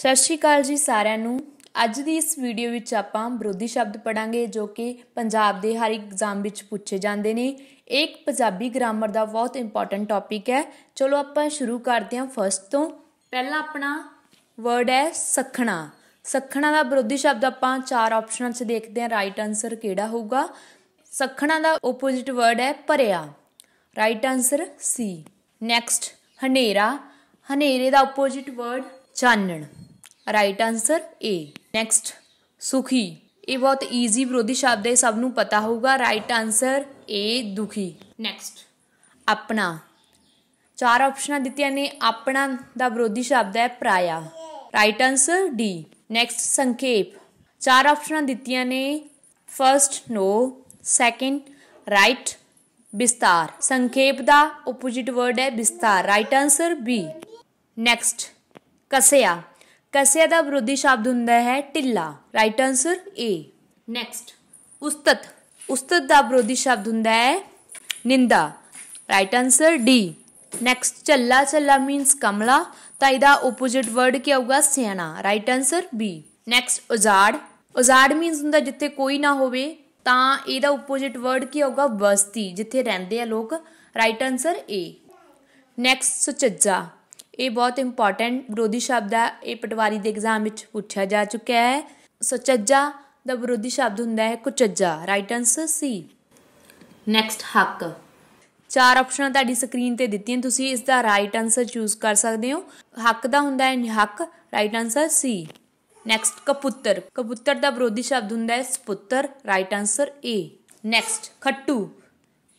ਸਤਿ ਸ਼੍ਰੀ ਅਕਾਲ ਜੀ ਸਾਰਿਆਂ ਨੂੰ ਅੱਜ ਦੀ ਇਸ ਵੀਡੀਓ ਵਿੱਚ ਆਪਾਂ ਵਿਰੋਧੀ ਸ਼ਬਦ ਪੜਾਂਗੇ ਜੋ ਕਿ ਪੰਜਾਬ ਦੇ ਹਰ ਐਗਜ਼ਾਮ ਵਿੱਚ ਪੁੱਛੇ ਜਾਂਦੇ ਨੇ ਇੱਕ ਪੰਜਾਬੀ ਗ੍ਰਾਮਰ ਦਾ ਬਹੁਤ ਇੰਪੋਰਟੈਂਟ ਟੌਪਿਕ ਹੈ ਚਲੋ ਆਪਾਂ ਸ਼ੁਰੂ ਕਰਦੇ ਹਾਂ ਫਰਸਟ ਤੋਂ ਪਹਿਲਾ ਆਪਣਾ ਵਰਡ ਹੈ ਸਖਣਾ ਸਖਣਾ ਦਾ ਵਿਰੋਧੀ ਸ਼ਬਦ ਆਪਾਂ ਚਾਰ ਆਪਸ਼ਨਾਂ 'ਚ ਦੇਖਦੇ ਹਾਂ ਰਾਈਟ ਆਨਸਰ ਕਿਹੜਾ ਹੋਊਗਾ ਸਖਣਾ ਦਾ ਓਪੋਜਿਟ ਵਰਡ ਹੈ ਭਰਿਆ ਰਾਈਟ ਆਨਸਰ ਸੀ ਨੈਕਸਟ ਹਨੇਰਾ ਹਨੇਰੇ ਦਾ ਓਪੋਜਿਟ ਵਰਡ ਚਾਨਣ ਰਾਈਟ ਆਨਸਰ ਏ ਨੈਕਸਟ ਸੁਖੀ ਇਹ ਬਹੁਤ ਈਜ਼ੀ ਵਿਰੋਧੀ ਸ਼ਬਦ ਹੈ ਸਭ ਨੂੰ ਪਤਾ ਹੋਊਗਾ ਰਾਈਟ ਆਨਸਰ ਏ ਦੁਖੀ ਨੈਕਸਟ ਆਪਣਾ ਚਾਰ ਆਪਸ਼ਨਾਂ ਦਿੱਤੀਆਂ ਨੇ ਆਪਣਾ ਦਾ ਵਿਰੋਧੀ ਸ਼ਬਦ ਹੈ ਪ੍ਰਾਇਆ ਰਾਈਟ ਆਨਸਰ ਡੀ ਨੈਕਸਟ ਸੰਖੇਪ ਚਾਰ ਆਪਸ਼ਨਾਂ ਦਿੱਤੀਆਂ ਨੇ ਫਰਸਟ ਨੋ ਸੈਕਿੰਡ ਰਾਈਟ ਵਿਸਤਾਰ ਸੰਖੇਪ ਦਾ ਆਪੋਜੀਟ ਵਰਡ ਹੈ ਵਿਸਤਾਰ ਰਾਈਟ ਆਨਸਰ ਬੀ ਨੈਕਸਟ ਕਸਿਆ ਕਸਿਆ ਦਾ ਵਿਰੋਧੀ ਸ਼ਬਦ ਹੁੰਦਾ ਹੈ ਟਿੱਲਾ ਰਾਈਟ ਆਨਸਰ ਏ ਨੈਕਸਟ ਉਸਤਤ ਉਸਤਤ ਦਾ ਵਿਰੋਧੀ ਸ਼ਬਦ ਹੁੰਦਾ ਹੈ ਨਿੰਦਾ ਰਾਈਟ ਆਨਸਰ ਡੀ ਨੈਕਸਟ ਚੱਲਾ ਚੱਲਾ ਮੀਨਸ ਕਮਲਾ ਤਾਂ ਇਹਦਾ ਆਪੋਜ਼ਿਟ ਵਰਡ ਕੀ ਆਊਗਾ ਸਿਆਣਾ ਰਾਈਟ ਆਨਸਰ B ਨੈਕਸਟ ਉਜਾੜ ਉਜਾੜ ਮੀਨਸ ਹੁੰਦਾ ਜਿੱਥੇ ਕੋਈ ਨਾ ਹੋਵੇ ਤਾਂ ਇਹਦਾ ਆਪੋਜ਼ਿਟ ਵਰਡ ਕੀ ਹੋਊਗਾ ਬਸਤੀ ਜਿੱਥੇ ਰਹਿੰਦੇ ਆ ਲੋਕ ਰਾਈਟ ਆਨਸਰ ਏ ਨੈਕਸਟ ਸੁਚੱਜਾ ਇਹ ਬਹੁਤ ਇੰਪੋਰਟੈਂਟ ਵਿਰੋਧੀ ਸ਼ਬਦ ਹੈ ਇਹ ਪਟਵਾਰੀ ਦੇ ਐਗਜ਼ਾਮ ਵਿੱਚ ਪੁੱਛਿਆ ਜਾ ਚੁੱਕਿਆ ਹੈ ਸੁਚੱਜਾ ਦਾ ਵਿਰੋਧੀ ਸ਼ਬਦ ਹੁੰਦਾ ਹੈ ਕੁਚੱਜਾ ਰਾਈਟ ਆਨਸਰ ਸੀ ਨੈਕਸਟ ਹੱਕ ਚਾਰ ਆਪਸ਼ਨਾਂ ਤੁਹਾਡੀ ਸਕਰੀਨ ਤੇ ਦਿੱਤੀਆਂ ਤੁਸੀਂ ਇਸ ਦਾ ਰਾਈਟ ਆਨਸਰ ਚੂਜ਼ ਕਰ ਸਕਦੇ ਹੋ ਹੱਕ ਦਾ ਹੁੰਦਾ ਹੈ ਨਿਹੱਕ ਰਾਈਟ ਆਨਸਰ ਸੀ ਨੈਕਸਟ ਕਪੁੱਤਰ ਕਪੁੱਤਰ ਦਾ ਵਿਰੋਧੀ ਸ਼ਬਦ ਹੁੰਦਾ ਹੈ ਸੁਪੁੱਤਰ ਰਾਈਟ ਆਨਸਰ ਏ ਨੈਕਸਟ ਖੱਟੂ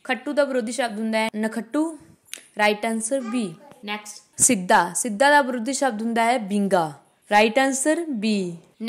ਖੱਟੂ ਦਾ ਵਿਰੋਧੀ ਸ਼ਬਦ ਹੁੰਦਾ ਹੈ ਨਖੱਟੂ ਰਾਈਟ ਆਨਸਰ ਬੀ नेक्स्ट सिद्धा सिद्धा का वृद्धि शब्द होंगे है बिंगा राइट आंसर बी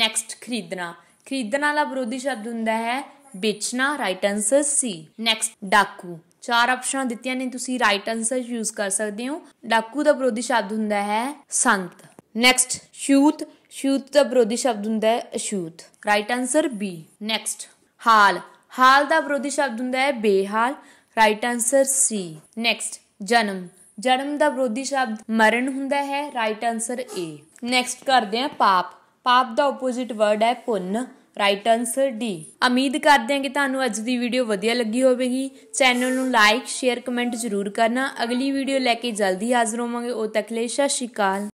नेक्स्ट खरीदना खरीदना का वृद्धि शब्द होंगे है बेचना राइट आंसर सी नेक्स्ट डाकू चार ऑप्शन दिखाई ने तुम राइट आंसर यूज कर सकते हो डाकू का विरोधी शब्द होंगे है संत नेक्स्ट शूत शूत का विरोधी शब्द होंगे अशूत राइट आंसर बी नेक्स्ट हाल हाल का विरोधी शब्द होंगे बेहाल राइट आंसर सी नेक्स्ट जन्म ਜਨਮ ਦਾ ਵਿਰੋਧੀ ਸ਼ਬਦ ਮਰਨ ਹੁੰਦਾ ਹੈ ਰਾਈਟ ਆਨਸਰ ਏ ਨੈਕਸਟ ਕਰਦੇ ਆ ਪਾਪ ਪਾਪ ਦਾ ਆਪੋਜ਼ਿਟ ਵਰਡ ਹੈ ਪੁੰਨ ਰਾਈਟ ਆਨਸਰ ਡੀ ਉਮੀਦ ਕਰਦੇ ਹਾਂ ਕਿ ਤੁਹਾਨੂੰ ਅੱਜ ਦੀ ਵੀਡੀਓ ਵਧੀਆ ਲੱਗੀ ਹੋਵੇਗੀ ਚੈਨਲ ਨੂੰ ਲਾਈਕ ਸ਼ੇਅਰ ਕਮੈਂਟ ਜ਼ਰੂਰ ਕਰਨਾ ਅਗਲੀ ਵੀਡੀਓ ਲੈ ਕੇ ਜਲਦੀ ਹਾਜ਼ਰ ਹੋਵਾਂਗੇ ਉਹ ਤੱਕ ਲਈ ਸ਼ਸ਼ੀਕਾਲ